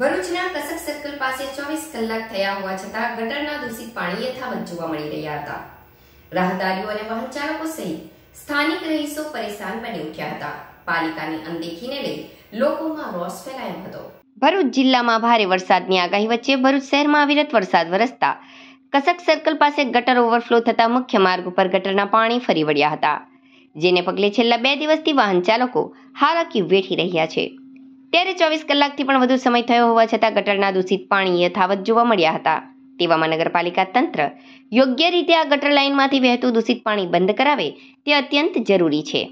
ભરૂચના કસક સર્કલ પાસે ચોવીસ કલાક થયા હોવા છતાં ગટરના દૂષિત પાણી યથાવત જોવા મળી રહ્યા હતા રાહદારીઓ અને વાહન ચાલકો સહિત સ્થાનિક રહીશો પરેશાન બની ઉઠ્યા હતા પાલિકાની અનદેખીને લઈ લોકોમાં રોષ ફેલાયો હતો ભરૂચ જિલ્લામાં ભારે વરસાદની આગાહી વચ્ચે ભરૂચ શહેરમાં અવિરત વરસાદ વરસતા કસક સર્કલ પાસે ગટર ઓવરફ્લો થતા મુખ્ય માર્ગ ઉપર ગટરના પાણી ફરી વળ્યા હતા જેને પગલે છેલ્લા બે દિવસથી વાહન ચાલકો હાલાકી વેઠી રહ્યા છે ત્યારે ચોવીસ કલાકથી પણ વધુ સમય થયો હોવા છતાં ગટરના દૂષિત પાણી યથાવત જોવા મળ્યા હતા તેવામાં નગરપાલિકા તંત્ર યોગ્ય રીતે આ ગટર લાઇનમાંથી વહેતું દૂષિત પાણી બંધ કરાવે તે અત્યંત જરૂરી છે